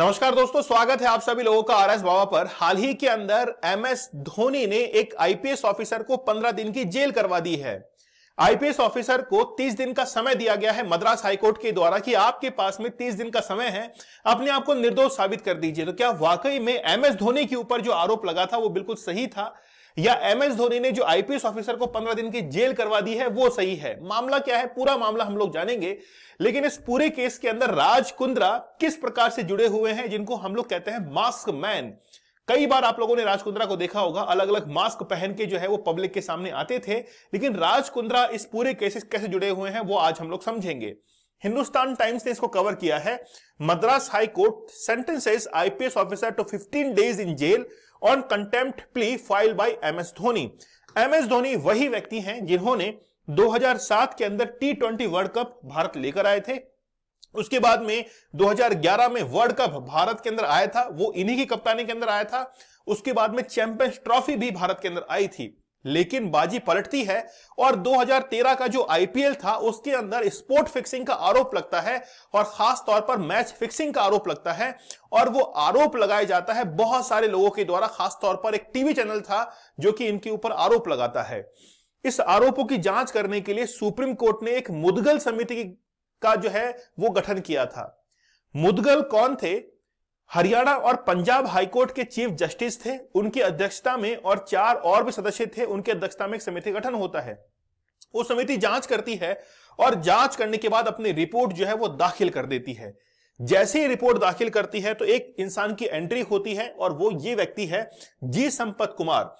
नमस्कार दोस्तों स्वागत है आप सभी लोगों का आर एस बाबा पर हाल ही के अंदर एम एस धोनी ने एक आईपीएस ऑफिसर को पंद्रह दिन की जेल करवा दी है आईपीएस ऑफिसर को तीस दिन का समय दिया गया है मद्रास हाईकोर्ट के द्वारा कि आपके पास में तीस दिन का समय है अपने आप को निर्दोष साबित कर दीजिए तो क्या वाकई में एम एस धोनी के ऊपर जो आरोप लगा था वो बिल्कुल सही था या एम एस धोनी ने जो आईपीएस ऑफिसर को पंद्रह दिन की जेल करवा दी है वो सही है मामला क्या है पूरा मामला हम लोग जानेंगे लेकिन इस पूरे केस के अंदर राज कुंद्रा किस प्रकार से जुड़े हुए हैं जिनको हम लोग कहते हैं मास्क मैन कई बार आप लोगों ने राजकुंद्रा को देखा होगा अलग अलग मास्क पहन के जो है वो पब्लिक के सामने आते थे लेकिन राजकुंद्रा इस पूरे केसेस कैसे जुड़े हुए हैं वो आज हम लोग समझेंगे हिंदुस्तान टाइम्स ने इसको कवर किया है Madras high court sentences IPS officer to 15 days in jail on contempt plea file by MS Dhoni MS Dhoni वही व्यक्ति हैं जिन्होंने 2007 के अंदर T twenty world cup Bharat लेकर आए थे उसके बाद में 2011 में वर्ल्ड कप भारत के अंदर आया था वो इन्हीं की कप्तानी के अंदर आया था उसके बाद में चैंपियंस ट्रॉफी भी भारत के अंदर आई थी लेकिन बाजी पलटती है और 2013 का जो आईपीएल था उसके अंदर स्पोर्ट फिक्सिंग का आरोप लगता है और खास तौर पर मैच फिक्सिंग का आरोप लगता है और वो आरोप लगाया जाता है बहुत सारे लोगों के द्वारा खास तौर पर एक टीवी चैनल था जो कि इनके ऊपर आरोप लगाता है इस आरोपों की जांच करने के लिए सुप्रीम कोर्ट ने एक मुदगल समिति का जो है वो गठन किया था मुदगल कौन थे हरियाणा और पंजाब हाईकोर्ट के चीफ जस्टिस थे उनकी अध्यक्षता में और चार और भी सदस्य थे उनकी अध्यक्षता में एक समिति गठन होता है वो समिति जांच करती है और जांच करने के बाद अपनी रिपोर्ट जो है वो दाखिल कर देती है जैसे ही रिपोर्ट दाखिल करती है तो एक इंसान की एंट्री होती है और वो ये व्यक्ति है जी संपत कुमार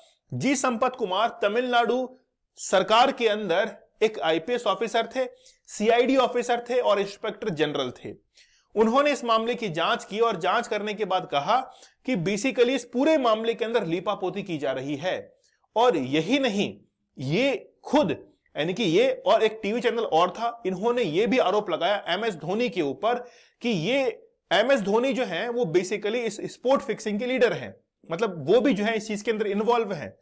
जी संपत कुमार तमिलनाडु सरकार के अंदर एक आईपीएस ऑफिसर थे सीआईडी ऑफिसर थे और इंस्पेक्टर जनरल थे उन्होंने इस मामले की जांच की और जांच करने के बाद कहा कि बेसिकली इस पूरे मामले के अंदर लीपापोती की जा रही है और यही नहीं ये खुद यानी कि ये और एक टीवी चैनल और था इन्होंने ये भी आरोप लगाया एम एस धोनी के ऊपर कि ये एम एस धोनी जो है वो बेसिकली इस स्पोर्ट फिक्सिंग के लीडर हैं मतलब वो भी जो है इस चीज के अंदर इन्वॉल्व हैं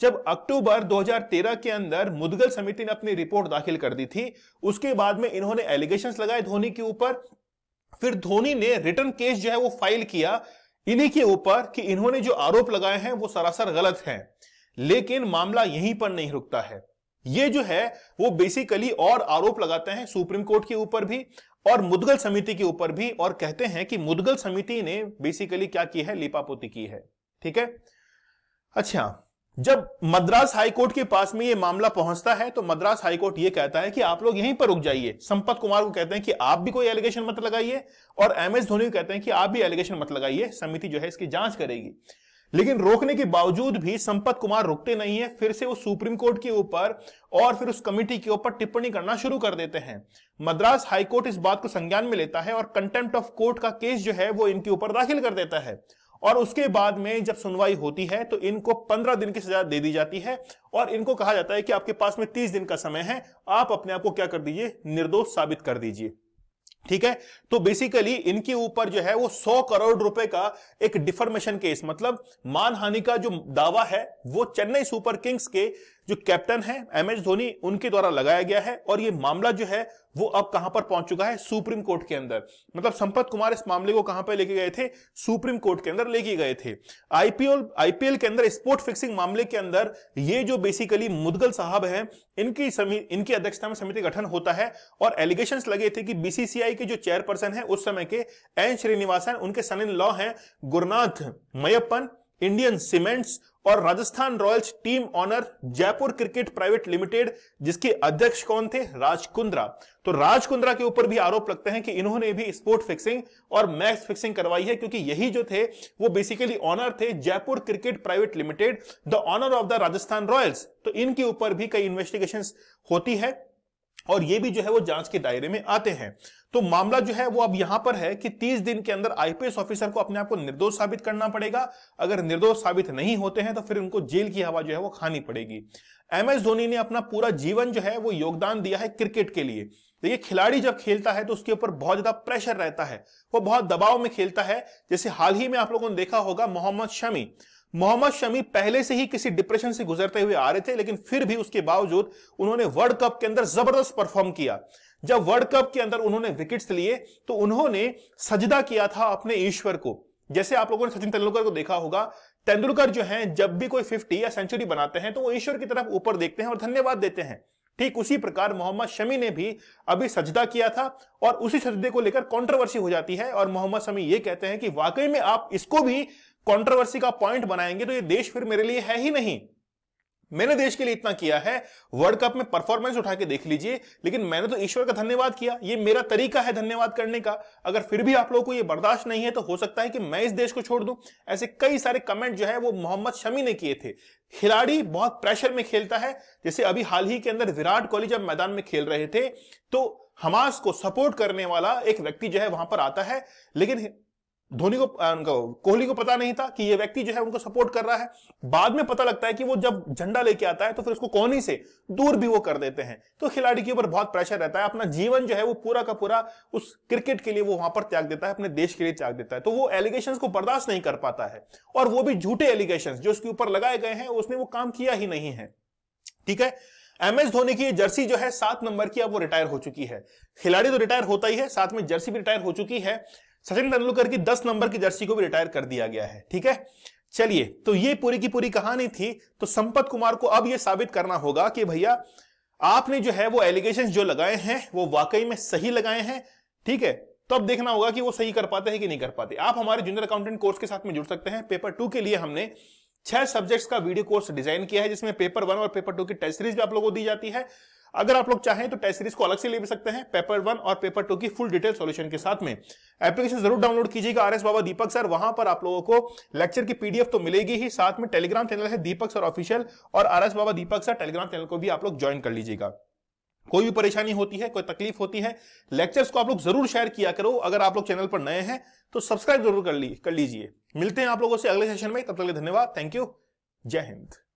जब अक्टूबर 2013 के अंदर मुदगल समिति ने अपनी रिपोर्ट दाखिल कर दी थी उसके बाद में इन्होंने एलिगेशन लगाए धोनी के ऊपर फिर धोनी ने रिटर्न केस जो है वो फाइल किया इन्हीं के ऊपर कि इन्होंने जो आरोप लगाए हैं वो सरासर गलत हैं लेकिन मामला यहीं पर नहीं रुकता है ये जो है वो बेसिकली और आरोप लगाते हैं सुप्रीम कोर्ट के ऊपर भी और मुदगल समिति के ऊपर भी और कहते हैं कि मुदगल समिति ने बेसिकली क्या की है लिपापोती की है ठीक है अच्छा जब मद्रास हाईकोर्ट के पास में ये मामला पहुंचता है तो मद्रास हाईकोर्ट ये कहता है कि आप लोग यहीं पर रुक जाइए संपत कुमार को कहते हैं कि आप भी कोई एलिगेशन मत लगाइए और एम एस धोनी को कहते हैं कि आप भी एलिगेशन मत लगाइए समिति जो है इसकी जांच करेगी लेकिन रोकने के बावजूद भी संपत कुमार रुकते नहीं है फिर से वो सुप्रीम कोर्ट के ऊपर और फिर उस कमिटी के ऊपर टिप्पणी करना शुरू कर देते हैं मद्रास हाईकोर्ट इस बात को संज्ञान में लेता है और कंटेम्प्ट ऑफ कोर्ट का केस जो है वो इनके ऊपर दाखिल कर देता है और उसके बाद में जब सुनवाई होती है तो इनको पंद्रह दिन की सजा दे दी जाती है और इनको कहा जाता है कि आपके पास में तीस दिन का समय है आप अपने आप को क्या कर दीजिए निर्दोष साबित कर दीजिए ठीक है तो बेसिकली इनके ऊपर जो है वो सौ करोड़ रुपए का एक डिफर्मेशन केस मतलब मानहानि का जो दावा है वो चेन्नई सुपर किंग्स के जो कैप्टन है एम एस धोनी उनके द्वारा लगाया गया है और ये मामला जो है वो अब कहां पर पहुंच चुका है सुप्रीम कोर्ट के अंदर मतलब संपत कुमार इस मामले को कहां पर लेके गए थे सुप्रीम कोर्ट के अंदर लेके गए थे आईपीएल आईपीएल के अंदर स्पोर्ट फिक्सिंग मामले के अंदर ये जो बेसिकली मुदगल साहब है इनकी इनकी अध्यक्षता में समिति गठन होता है और एलिगेशन लगे थे कि बीसीसीआई के जो चेयरपर्सन है उस समय के एन श्रीनिवासन उनके सन इन लॉ है गुरुनाथ मयपन इंडियन सीमेंट्स और Rajasthan royals team owner Jaipur cricket private limited जिसके अध्यक्ष कौन थे राजकुंद्रा तो राजकुंद्रा के ऊपर भी आरोप लगते हैं कि इन्होंने भी स्पोर्ट फिक्सिंग और मैच फिक्सिंग करवाई है क्योंकि यही जो थे वो बेसिकली ऑनर थे Jaipur cricket private limited the owner of the Rajasthan royals तो इनके ऊपर भी कई इन्वेस्टिगेशन होती है और ये भी जो है वो जांच के दायरे में आते हैं तो मामला जो है वो अब यहां पर है कि 30 दिन के अंदर आईपीएस ऑफिसर को अपने आप को निर्दोष साबित करना पड़ेगा अगर निर्दोष साबित नहीं होते हैं तो फिर उनको जेल की हवा जो है वो खानी पड़ेगी एम एस धोनी ने अपना पूरा जीवन जो है वो योगदान दिया है क्रिकेट के लिए देखिए तो खिलाड़ी जब खेलता है तो उसके ऊपर बहुत ज्यादा प्रेशर रहता है वो बहुत दबाव में खेलता है जैसे हाल ही में आप लोगों ने देखा होगा मोहम्मद शमी मोहम्मद शमी पहले से ही किसी डिप्रेशन से गुजरते हुए आ रहे थे लेकिन फिर भी उसके बावजूद उन्होंने वर्ल्ड कप के अंदर जबरदस्त परफॉर्म किया जब वर्ल्ड कप के अंदर उन्होंने विकेट्स लिए तो उन्होंने सजदा किया था अपने ईश्वर को जैसे आप लोगों ने सचिन तेंदुलकर को देखा होगा तेंदुलकर जो है जब भी कोई फिफ्टी या सेंचुरी बनाते हैं तो वो ईश्वर की तरफ ऊपर देखते हैं और धन्यवाद देते हैं ठीक उसी प्रकार मोहम्मद शमी ने भी अभी सजदा किया था और उसी सजदे को लेकर कंट्रोवर्सी हो जाती है और मोहम्मद शमी ये कहते हैं कि वाकई में आप इसको भी कंट्रोवर्सी का पॉइंट बनाएंगे तो ये देश फिर मेरे लिए है ही नहीं मैंने देश के लिए इतना किया है वर्ल्ड कप में परफॉर्मेंस उठा के देख लीजिए लेकिन मैंने तो ईश्वर का धन्यवाद किया ये मेरा तरीका है धन्यवाद करने का अगर फिर भी आप लोगों को ये बर्दाश्त नहीं है तो हो सकता है कि मैं इस देश को छोड़ दूं ऐसे कई सारे कमेंट जो है वो मोहम्मद शमी ने किए थे खिलाड़ी बहुत प्रेशर में खेलता है जैसे अभी हाल ही के अंदर विराट कोहली जब मैदान में खेल रहे थे तो हमास को सपोर्ट करने वाला एक व्यक्ति जो है वहां पर आता है लेकिन धोनी को उनको कोहली को पता नहीं था कि ये व्यक्ति जो है उनको सपोर्ट कर रहा है बाद में पता लगता है कि वो जब झंडा लेके आता है तो फिर उसको कोहनी से दूर भी वो कर देते हैं तो खिलाड़ी के ऊपर बहुत प्रेशर रहता है अपना जीवन जो है वो पूरा का पूरा उस क्रिकेट के लिए वो वहां पर त्याग देता है अपने देश के लिए त्याग देता है तो वो एलिगेशन को बर्दाश्त नहीं कर पाता है और वो भी झूठे एलिगेशन जो उसके ऊपर लगाए गए हैं उसने वो काम किया ही नहीं है ठीक है एम एस धोनी की जर्सी जो है सात नंबर की अब वो रिटायर हो चुकी है खिलाड़ी तो रिटायर होता ही है साथ में जर्सी भी रिटायर हो चुकी है सचिन तेंदुलकर की दस नंबर की जर्सी को भी रिटायर कर दिया गया है ठीक है चलिए तो ये पूरी की पूरी कहानी थी तो संपत कुमार को अब यह साबित करना होगा कि भैया आपने जो है वो एलिगेशन जो लगाए हैं वो वाकई में सही लगाए हैं ठीक है तो अब देखना होगा कि वो सही कर पाते हैं कि नहीं कर पाते आप हमारे जूनियर अकाउंटेंट कोर्स के साथ में जुड़ सकते हैं पेपर टू के लिए हमने छह सब्जेक्ट्स का वीडियो कोर्स डिजाइन किया है जिसमें पेपर वन और पेपर टू की टेस्ट सीरीज भी आप लोगों को दी जाती है अगर आप लोग चाहें तो टेस्ट सीरीज को अलग से ले भी सकते हैं पेपर वन और पेपर टू की फुल डिटेल सॉल्यूशन के साथ में एप्लीकेशन जरूर डाउनलोड कीजिएगा R S Baba Deepak sir वहां पर आप लोगों को लेक्चर की पीडीएफ तो मिलेगी ही साथ में टेलीग्राम चैनल है दीपक सर ऑफिशियल और R S Baba Deepak sir telegram channel को भी आप लोग ज्वाइन कर लीजिएगा कोई भी परेशानी होती है कोई तकलीफ होती है लेक्चर्स को आप लोग जरूर शेयर किया करो अगर आप लोग चैनल पर नए हैं तो सब्सक्राइब जरूर कर ली कर लीजिए मिलते हैं आप लोगों से अगले सेशन में तब तक धन्यवाद थैंक यू जय हिंद